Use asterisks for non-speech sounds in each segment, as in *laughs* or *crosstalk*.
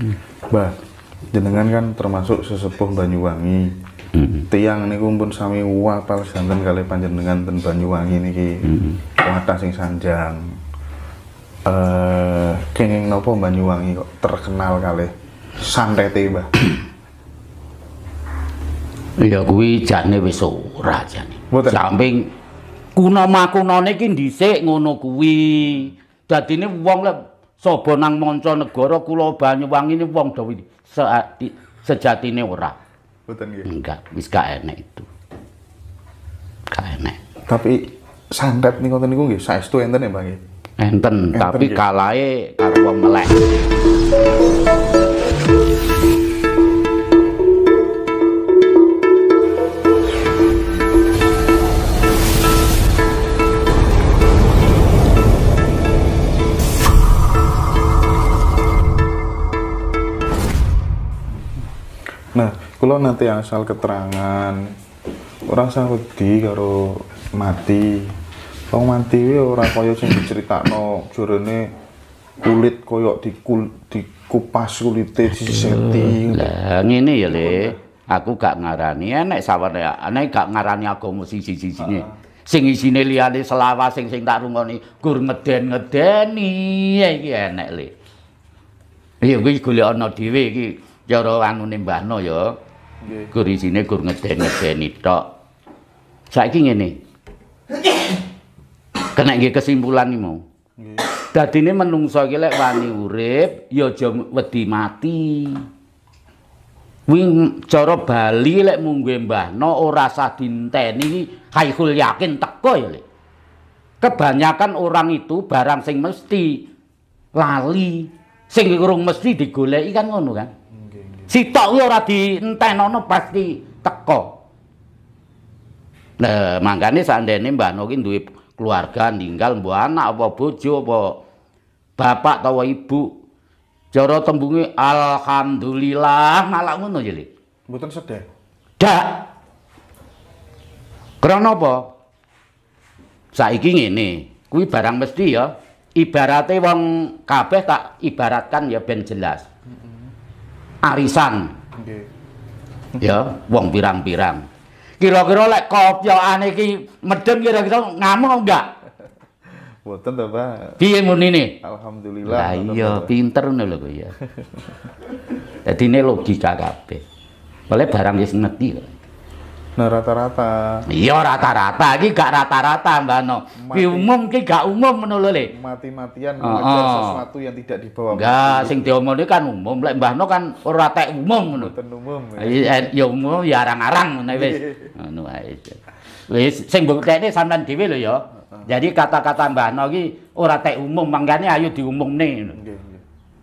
Mbah, jenengan kan termasuk sesepuh Banyuwangi. Mm. Tiang niku pun sami wapal santen kali panjenengan ten Banyuwangi niki. Mm. Wadah sing sanjang. Eh, uh, kenging Banyuwangi kok terkenal kali santete, Mbah? Iya *clears throat* kuwi jane wis ora jane. Samping kuno makunane iki dhisik ngono kuwi. Dadine wong lek Saba nang manca negara kula Banyuwangi ni wong dawa Se sejatine ora. Enggak, wis gak enek itu. Gak enek. Tapi santet nih konten ngoten niku saya itu enten ya, bang nggih. Enten, tapi kalae karo wong melek. kalau nanti asal keterangan orang usah wedi karo mati wong mati kuwi ora kaya sing diceritakno jorone kulit koyok dikul dikupas kulite disiseti lah ngene ya le aku gak ngarani enek sawane enek gak ngarani aku sing siji-sijine ah. sing isine liyane selawas sing sing tak rungoni gur ngeden-ngedeni ya, iki enek le iya kuwi golek ana dhewe iki cara anune mbahno ya kuris Gur isine gur ngeden-ngedeni tok. Saiki ngene. Kena nggih kesimpulan mau. Nggih. Dadine menungsa iki lek wani urip ya aja wedi mati. wing cara Bali lek mungguhe mbahno ora sah dinteni haihul yakin teko ya lek. Kebanyakan orang itu barang sing mesti lali, sing urung mesti digoleki kan ngono kan. Sitok kuwi ora dientenono pasti teko. Lah mangkane sandene mbak No ki duwe keluarga ninggal mbok anak apa bojo apa bapak utawa ibu. Cara tembungi alhamdulillah malah ngono ya, Lik. Mboten sedih. Dak. Krana apa? Saiki ngene, kuwi barang mesti ya. Ibarate wong kabeh tak ibaratkan ya ben jelas. Mm -hmm arisan. Nggih. Ya, wong pirang-pirang. Kira-kira lek kopyokane iki medeng kira-kira ngamuk enggak? Boten to, Pak. Piye munine? Alhamdulillah. Lah iya, pinter ngono lho ya. *laughs* Dadine logika kabeh. Oleh barang wis ngerti kok. Nah rata-rata. Iya rata-rata, iki gak rata-rata Mbak No. Ki umum ki gak umum menurut lho Le. Mati-matian mengejar oh. sesuatu yang tidak dibawa. Enggak, sing diomongke kan umum. Lek Mbah No kan ora tek umum ngono. umum. Iya, eh, ya umum ya arang-arang wis. Iya. Wis sing bukti ini sampean dhewe lho ya. Jadi kata-kata Mbah No ki ora tek umum, mangkane ayo diumum nih. Nggih, nggih.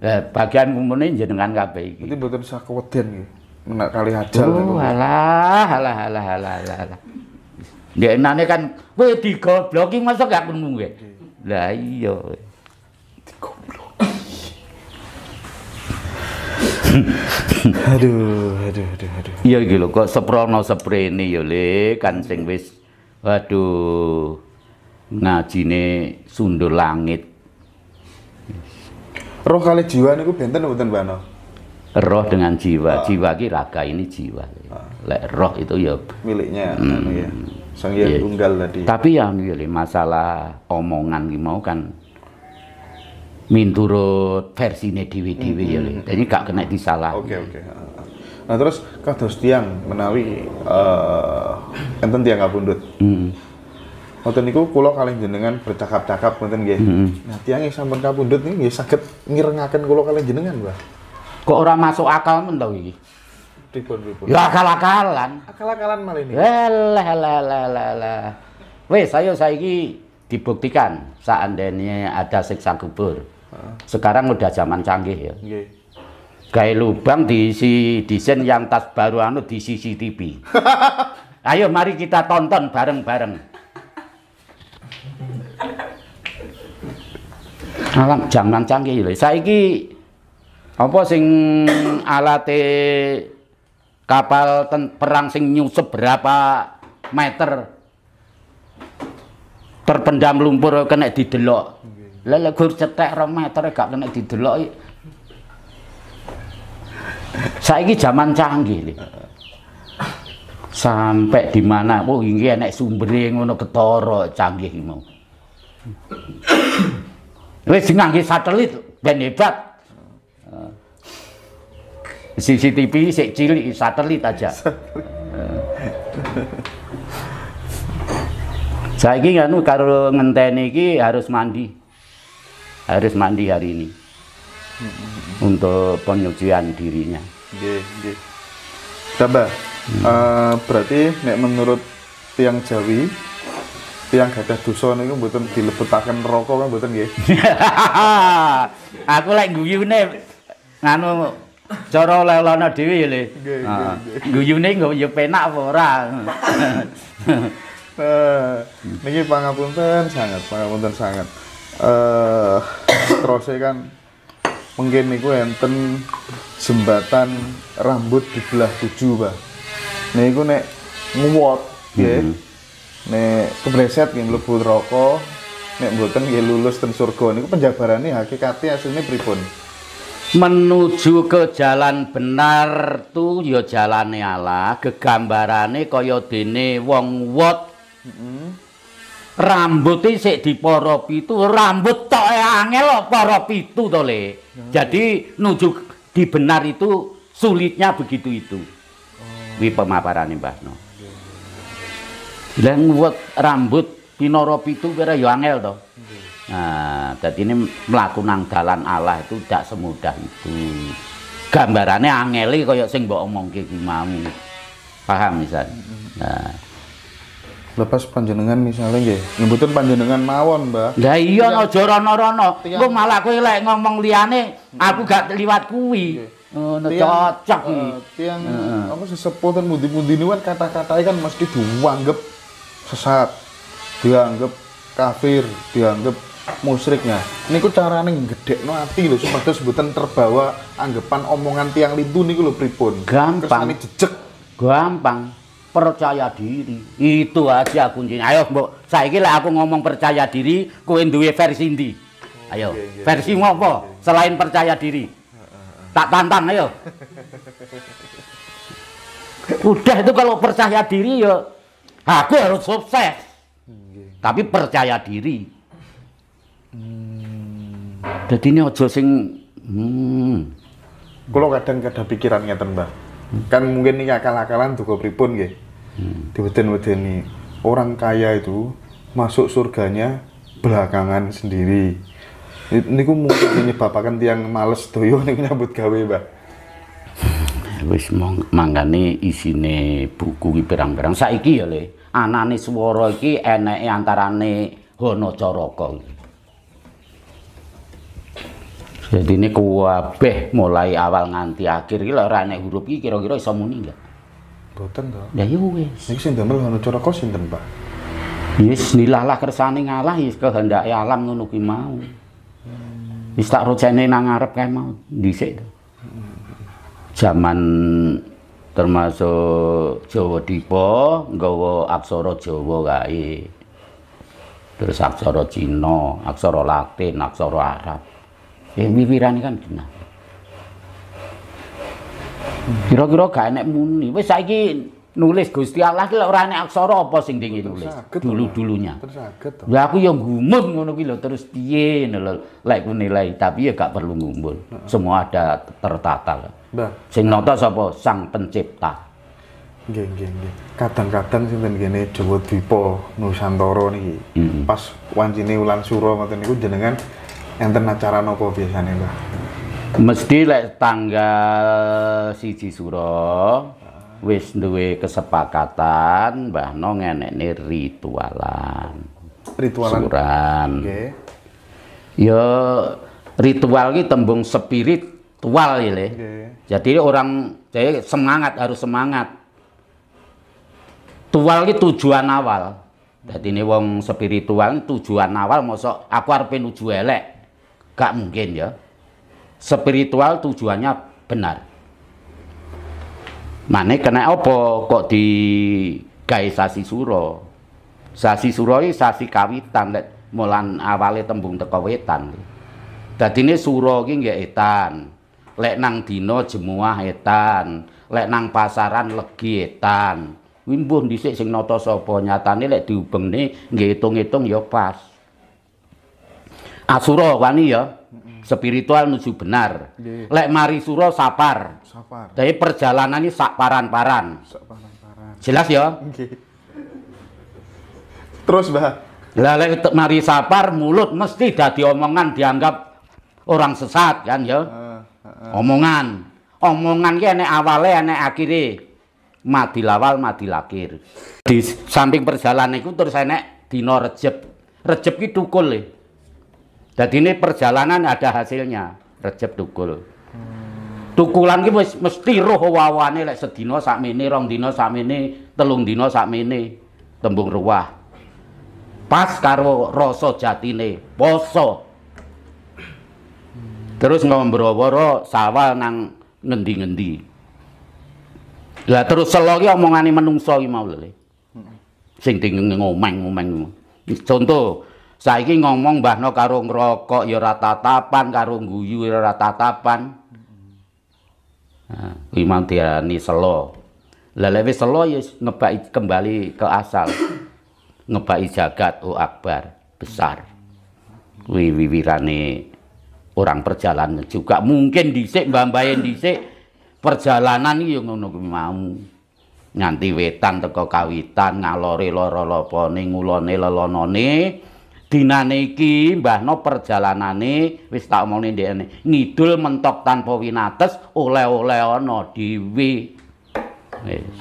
Eh, bagian umumne jenengan kabeh iki. Berarti mboten sakeweden nggih nggak kali hajal. Oh, halah, halah, halah, halah, halah. Dia enane kan, kowe digoblok blogging masa gak ngono kowe. Ya? Lah iya. Digoblok. *laughs* aduh, aduh, aduh, aduh. Iya iki kok seprono seprene ya Le, kan sing wis waduh ngajine sundul langit. Roh kali jiwa niku benten benten Mbak roh dengan jiwa. Oh. Jiwa ki raga ini jiwa. Oh. Lek roh itu ya miliknya. Hmm. ya. Sang yang iya. tunggal tadi. Tapi ya milih masalah omongan ki mau kan minturut versi dhewe dewi mm -hmm. ya. Jadi gak kena disalah. Oke okay, oke. Okay. Ah, nah terus kados tiang menawi uh, enten tiang kapundhut. Heeh. Mm Wonten niku kulo kali jenengan bercakap-cakap mungkin gini. Mm -hmm. Nah Tiangnya sampun kabundut nih, sakit saged ngirengaken kula kalih jenengan, bah. Kok orang masuk akal men tau iki? Ya akal-akalan. Akal-akalan malah ini. leleh leleh leleh saya lah. Wes ayo saiki dibuktikan seandainya ada siksa kubur. Sekarang udah zaman canggih ya. Nggih. lubang diisi desain yang tas baru anu di CCTV. *laughs* ayo mari kita tonton bareng-bareng. Alam jangan canggih saya Saiki apa sing alate kapal ten, perang sing nyusup berapa meter terpendam lumpur kena didelok lele gur cetek rong meter gak kena didelok saiki zaman canggih sampai di mana oh ini enek sumbere ngono ketoro canggih mau wes nganggi satelit ben hebat CCTV sik cilik satelit aja. Saya ini kan kalau ngenteni ini harus mandi. Harus mandi hari ini. Mm-hmm. Untuk penyucian dirinya. Oke, oke. Coba, Hmm. Uh, berarti nek menurut tiang Jawi tiang gadah Dusun itu mboten dilepaskan rokok kan buatan ya? *laughs* Aku lagi lek nih, nganu cara oleh dhewe dewi ya, le. Ah, guyune nggo ya penak apa ora. *laughs* Eh, niki pangapunten sangat, pangapunten sangat. Eh terus kan mungkin niku enten jembatan rambut di belah tujuh, Pak. Niku nek nguwot nggih. Hmm. Nek kebleset gini lebur rokok, nek buatan nggih lulus ten surga penjabaran nih hakikatnya aslinya pripun? menuju ke jalan benar itu, ya jalane Allah gegambarane kaya dene wong wot mm -hmm. rambut e sik diporo pitu rambut tok e angel poro pitu to le hmm. jadi nuju di benar itu sulitnya begitu itu mm -hmm. Oh. wi pemaparane Mbah No mm -hmm. Leng wot rambut Binara pitu kira ya angel to. Nah, jadi ini melaku nang dalan Allah itu tidak semudah itu. Gambarannya angeli kaya sing mbok omongke ki mau. Paham misal. Nah. Lepas panjenengan misalnya nggih, nyebutin panjenengan mawon, Mbak. Lah iya, iya. aja rono-rono. Engko malah kowe lek ngomong liyane, aku gak liwat kuwi. Ngono cocok iki. Eh, tiang apa sesepuh ten mudi mundi kan kata-katanya kan mesti dianggap sesat dianggap kafir dianggap musriknya musyriknya niku carane gedekno ati lo supados sebutan terbawa anggapan omongan tiang lintu nih lo pripun gampang jecek gampang percaya diri itu aja kuncinya ayo mbok saya lah aku ngomong percaya diri kuin duwe versi ini ayo iya, iya, versi iya, ngopo iya, selain percaya diri tak tantang ayo *laughs* udah itu kalau percaya diri ya aku harus sukses Okay. tapi percaya diri hmm. jadi ini aja sing hmm. kalau kadang kada pikiran ngeten hmm. kan mungkin ini akal-akalan juga pripun ya hmm. diweden-wedeni orang kaya itu masuk surganya belakangan sendiri ini ku mungkin menyebabkan tiang males doyo *laughs* nih nyambut gawe mbak wis mangane isine buku pirang-pirang saiki ya le anane swara iki eneke antarane Hanacaraka Jadi ini kuwabeh mulai awal nganti akhir iki lho ora huruf iki kira-kira bisa muni enggak? Boten to. Ya ya Ini Niki sing damel Hanacaraka Pak? Yes, nilalah kersane ngalah yes kehendake alam ngono ki mau. Wis tak rocene nang arep kae mau dhisik. Zaman termasuk Jawa Dipa nggawa aksara Jawa kae. Terus aksara Cina, aksara Latin, aksara Arab. Ya wiwirane kan genah. Kira-kira gak enek muni. Wis saiki nulis Gusti Allah ki ora ana aksara apa sing dingi nulis dulu-dulunya. Ya aku ya gumun ngono kuwi terus piye lho lek ku nilai tapi ya gak perlu ngumpul. Semua ada tertata. Mbah. Sing nata sapa? Sang pencipta. Nggih, nggih, nggih. Kadang-kadang sinten kene Jawa Dipa Nusantara niki. Pas wancine ulan suro ngoten niku jenengan enten acara napa biasane, Mbah? Mesti lek tanggal siji Suro, ah wis duwe kesepakatan Mbah No ini ritualan. Ritualan. Suran. Okay. Ya ritual ini tembung spiritual ya. Okay. Jadi orang jadi semangat harus semangat. Tual ini tujuan awal. Jadi ini wong spiritual tujuan awal mosok aku harus nuju elek. Gak mungkin ya. Spiritual tujuannya benar. Mane nah, kena apa kok di gawe sasi suro? Sasi suro iki sasi kawitan lek mulan awale tembung teko wetan. Dadine sura iki nggih etan. Lek nang dina jemuah etan, lek nang pasaran legi etan. Kuwi mbuh dhisik sing nata sapa nyatane lek diubengne nggih hitung-hitung ya pas. Asura ah, wani ya spiritual menuju benar. Yeah. Lek mari suruh sapar. Sapar. Jadi perjalanan ini sak paran-paran. Sak paran-paran. Jelas ya? Terus, bah Lele lek mari sapar mulut mesti dadi omongan dianggap orang sesat kan ya. Uh, uh, uh. Omongan. Omongan ne enek awale enek akhire. mati lawal mati lakir. Di samping perjalanan itu terus enek dino rejep. Rejep itu tukul. E. Jadi ini perjalanan ada hasilnya. Recep tukul. Hmm. Tukulan ki wis mesti roh wawane lek sedina sakmene, rong dina sakmene, telung dina sakmene tembung ruah. Pas karo rasa jatine, poso. Terus ngombro-woro sawal nang ngendi-ngendi. Lah terus selo ki omongane menungso ki mau lho. Sing di ngomeng-ngomeng. Contoh saiki ngomong mbahno karo ngrokok ya ora tatapan karo guyu ora tatapan nah kuwi mantiani selo lha lewe selo ya ngebaki kembali ke asal ngebaki jagat o oh akbar besar kuwi wiwirane orang perjalanan juga mungkin dhisik mbah-mbahe dhisik perjalanan ya ngono kuwi mau nganti wetan teko kawitan ngalore lara lapane ngulone lelonone dinane iki mbahno perjalanane wis tak omongne ene, ngidul mentok tanpa winates oleh-oleh ana dhewe wis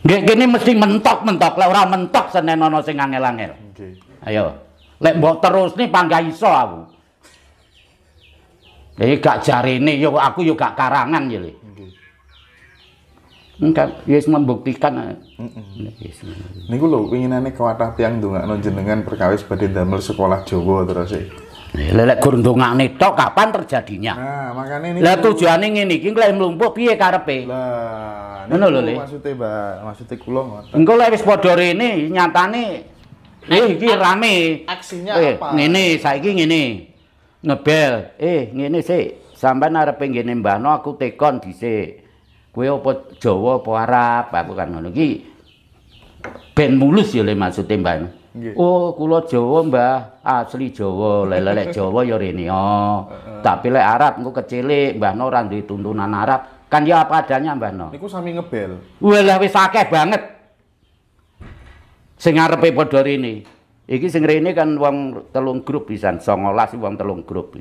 nggih kene mesti mentok-mentok lek ora mentok senenono sing angel-angel nggih ayo lek mbok terusne panggah iso aku Eh gak jarene yo aku yo gak karangan yo Enggak, yes ya membuktikan. Heeh. Yes. Ya niku lho pinginane kathah tiyang ndongakno jenengan perkawis badhe damel sekolah Jawa terus e. Ya, Lelek gur ndongakne tok kapan terjadinya? Nah, makane niku. Lah tujuane ngene iki lek mlumpuh piye karepe? Lah, ngono lho Le. Maksude, Mbak, maksude kula ngoten. Engko lek wis padha rene nyatane eh iki rame. Aksinya eh, apa? Ngene, saiki ngene. Ngebel, eh ngene sik. Sampeyan arepe ngene mbahno aku tekon di dhisik kowe apa Jawa apa Arab aku kan ngono iki ben mulus ya le maksude Mbah Oh, kula Jawa, Mbah. Asli Jawa. Lelek Jawa ya rene. Ya. Tapi lek Arab engko kecilik, Mbah no ora duwe tuntunan Arab. Kan ya apa adanya, Mbah no. Niku sami ngebel. Walah wis akeh banget. Sing arepe padha rene. Iki sing rene kan wong telung grup pisan, 19 wong telung grup.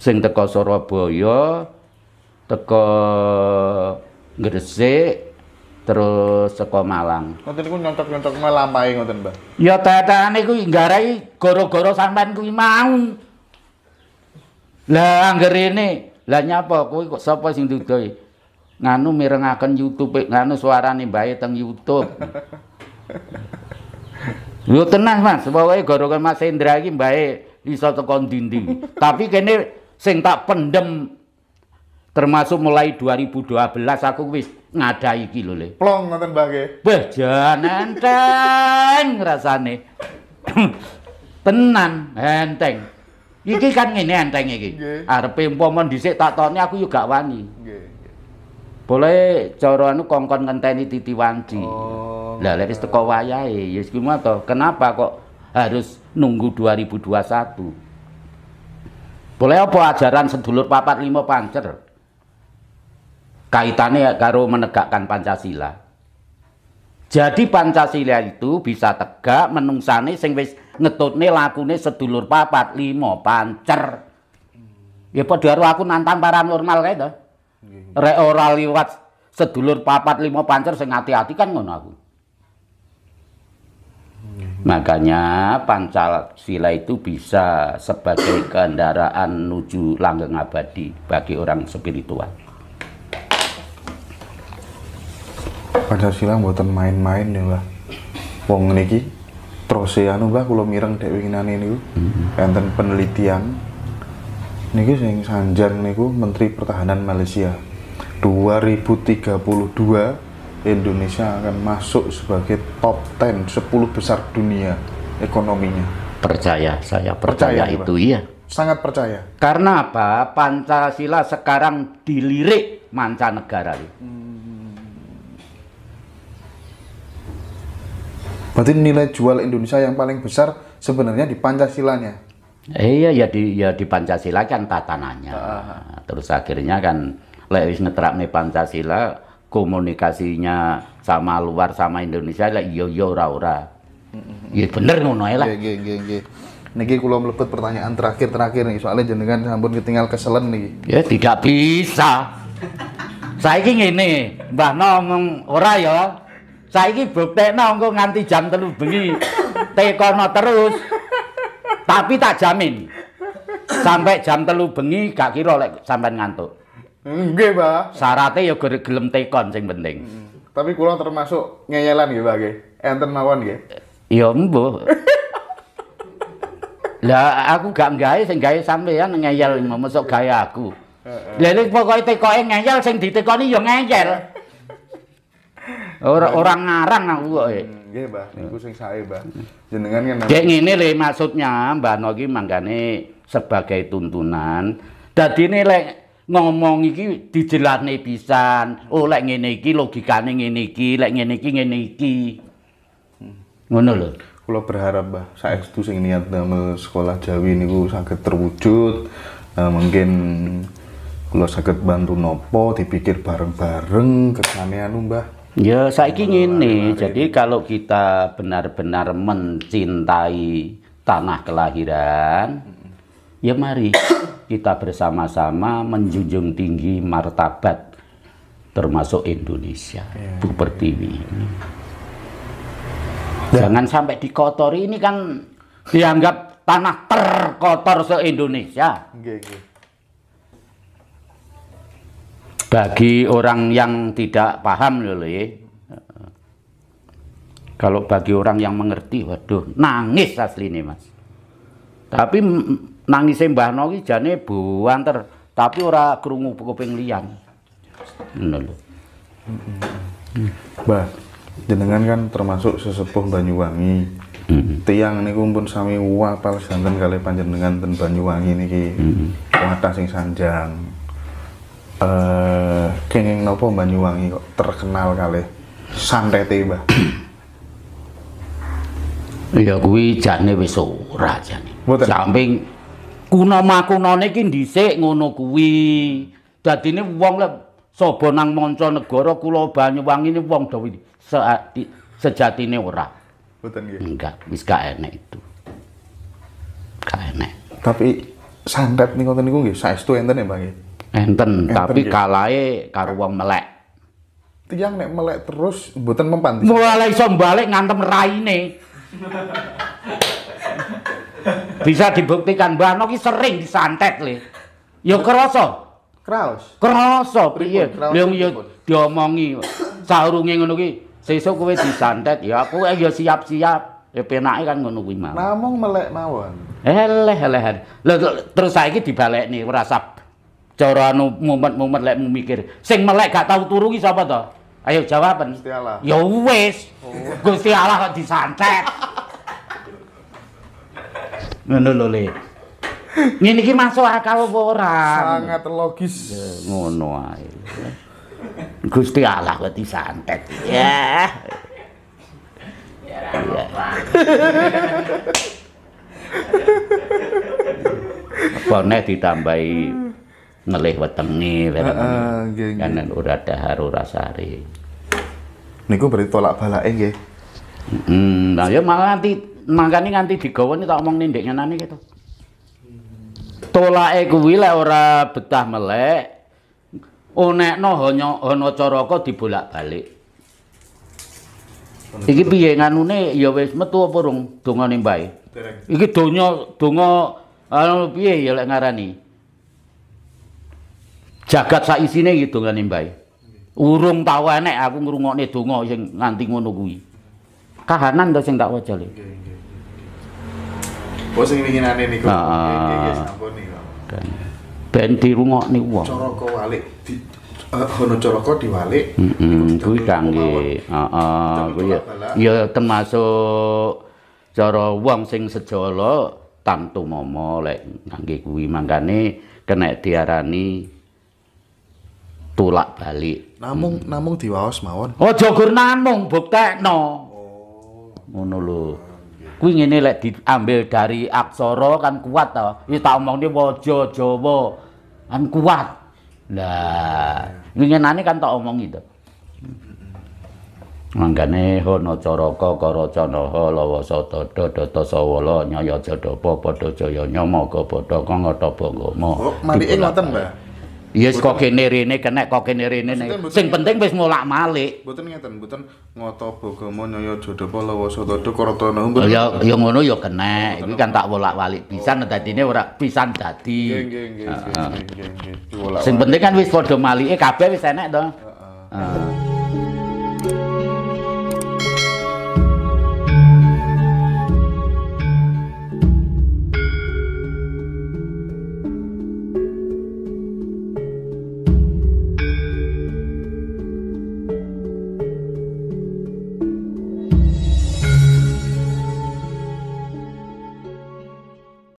Sing teko Surabaya, teko Gresik terus saka Malang. Ngoten niku nyontok-nyontok Malang pae ngoten, Mbah. Ya tetane kuwi nggarai gara-gara sampean kuwi mau. Lah anggere ini, lah nyapa kuwi kok sapa sing duga nganu mirengaken YouTube nganu suarane mbae teng YouTube. *laughs* Yo tenang Mas, pokoke gara-gara Mas Hendra iki mbae iso teko dinding. Tapi kene sing tak pendem termasuk mulai 2012 aku wis ngadai iki lho Le. Plong nonton Mbah nggih. Beh enteng rasane. *coughs* Tenan enteng. Iki kan ngene enteng iki. Arepe umpama dhisik tak ini aku juga gak wani. Boleh cara anu kongkon ngenteni titi wanci. Oh. Lah lek wis teko ya yes, to. Kenapa kok harus nunggu 2021? Boleh apa ajaran sedulur papat lima pancer? kaitannya ya karo menegakkan Pancasila. Jadi Pancasila itu bisa tegak menungsani sing wis ngetutne lakune sedulur papat limo pancer. Ya padha aku nantang paranormal kae to. Rek ora liwat sedulur papat limo pancer sing hati-hati kan ngono aku. Makanya Pancasila itu bisa sebagai kendaraan menuju langgeng abadi bagi orang spiritual. Pancasila buatan main-main nih lah. wong niki terus ya anu mbah mireng dek winginan ini mm mm-hmm. enten penelitian niki sing sanjang niku Menteri Pertahanan Malaysia 2032 Indonesia akan masuk sebagai top 10 10 besar dunia ekonominya percaya saya percaya, percaya itu iya sangat percaya karena apa Pancasila sekarang dilirik mancanegara hmm Berarti nilai jual Indonesia yang paling besar sebenarnya di Pancasilanya. Iya, ya di ya di Pancasila kan tatanannya. Ah. Terus akhirnya kan lewis ngetrap nih Pancasila komunikasinya sama luar sama Indonesia lah yo yo ora ora. Iya bener ngono lah. Nggih nggih nggih. Niki kula mlebet pertanyaan terakhir-terakhir nih soalnya jenengan sampun ketinggal keselen nih. Ya tidak bisa. Saiki ngene, Mbah ngomong ora ya. Saiki buktekno engko nganti jam 3 bengi tekono terus. Tapi tak jamin. Sampai jam 3 bengi gak kira lek sampean ngantuk. Nggih, Pak. Syaratnya ya gelem tekon sing penting. Hmm. Tapi kula termasuk ngeyelan nggih, Pak nggih. Enten mawon nggih. Ya mbuh. Lah aku gak gawe sing gawe sampean ngeyel mosok gawe aku. Lha pokoke tekoke ngeyel sing ditekoni ya ngeyel. Orang orang ngarang aku kok. Hmm, nggih, Mbah. Niku sing sae, Mbah. Jenengan kan. Cek ngene le maksudnya Mbah Noki mangkane sebagai tuntunan. Dadi lek ngomong iki dijelane pisan. Oh lek ngene iki logikane ngene iki, lek ngene iki ngene iki. Ngono lho. Kula berharap Mbah saestu sing niat damel sekolah Jawi niku saged terwujud. Uh, mungkin kula saged bantu nopo dipikir bareng-bareng kesane anu Mbah Ya, saya ingin nih. Jadi kalau kita benar-benar mencintai tanah kelahiran, ya mari *coughs* kita bersama-sama menjunjung tinggi martabat termasuk Indonesia, ya, ya Bu Pertiwi ya. ini. Ya. Jangan sampai dikotori ini kan dianggap tanah terkotor se-Indonesia. Ya, ya bagi orang yang tidak paham lho Kalau bagi orang yang mengerti, waduh, nangis asli nih mas. Tapi nangis Mbah Noki jane ter, tapi ora kerungu kuping liyan. Ngono Bah, jenengan kan termasuk sesepuh Banyuwangi. Mm -hmm. Tiang niku pun sami wapal santen kali panjenengan ten Banyuwangi niki. Mm -hmm. sing sanjang eh nopo Banyuwangi kok terkenal kali santet Mbah. ya kuwi jane wis ora jane samping kuno makunane iki dhisik ngono kuwi dadine wong lek saba nang manca negara kula Banyuwangi ini wong dawa Se sejatine ora boten nggih enggak wis gak enek itu gak enek tapi santet niku niku nggih saestu enten ya Mbah. Enten, tapi gitu. kalae karuang melek. Tiang nek melek terus buatan mempan. Mulai iso balik ngantem raine. Bisa dibuktikan Mbah sering disantet le. Yo ya keroso keroso keroso piye? Lha ya yo diomongi saurunge ngono ki. kowe disantet ya aku eh, ya siap-siap. Ya penake kan ngono kuwi mawon. Namung melek mawon. Eleh eleh. Lho terus saiki dibalekne ora sab Cara anu mumet-mumet lek mikir. Sing melek gak tau turu ki sapa to? Ayo jawaban. Gusti Allah. Ya wis. Oh. Gusti Allah kok disantet. Ngono lho Le. Ngene iki masuk akal apa ora? Sangat logis. Ya, ngono ae. Gusti Allah kok disantet. Ya. Ya. Apa nek ditambahi nelih wetengi uh, uh, kan ora dahar ora sari niku beri tolak balake nggih mm, nah ya malah nanti mangkane nganti digawa tak omong ndek ngenane gitu tolake kuwi lek ora betah melek onekno hanya hono cara kok dibolak-balik Iki piye nganune ya wis metu apa rung dongane mbae? Iki donya donga anu piye ya lek ngarani? Jagat sak isine gitu kan mbae. Urung tau enek aku ngrungokne dongo yang nganti ngono kuwi. Kahanan to sing tak wajar. le. Oh sing winginane niku. Heeh. Sampun niku. Ben dirungokne wong. Cara kewalik di eh, hono coroko diwalik. Heeh, kuwi kangge. Heeh, kuwi ya termasuk cara wong sing sejolo tantu momo lek kangge kuwi mangkane kena diarani tulak balik. Namung hmm. namung diwaos mawon. oh jogur namung buktekno. no oh. Ngono lho. Oh, Kuwi ngene lek diambil dari aksara kan kuat tau Iki tak omongne waja Jawa. Kan kuat. Lah, ngenane kan tak omong itu. Manggane hono caraka karacanaha lawa satada data sawala nyaya jadapa padha jaya nyama padha kang atapa gama. Oh, malike ngoten, Mbah. Iya yes, kok kene rene kena kok kene rene. Sing penting wis ngolak-malik. Mboten ngeten, mboten ngoto bogama nyaya jodhapa lawasa tadha kartana. Ya ya ngono ya kena. Iki kan tak wolak-walik oh. pisan nah dadine ora pisan dadi. Nggih nggih nggih nggih nggih. Sing penting kan wis padha malike kabeh wis enek to. Heeh.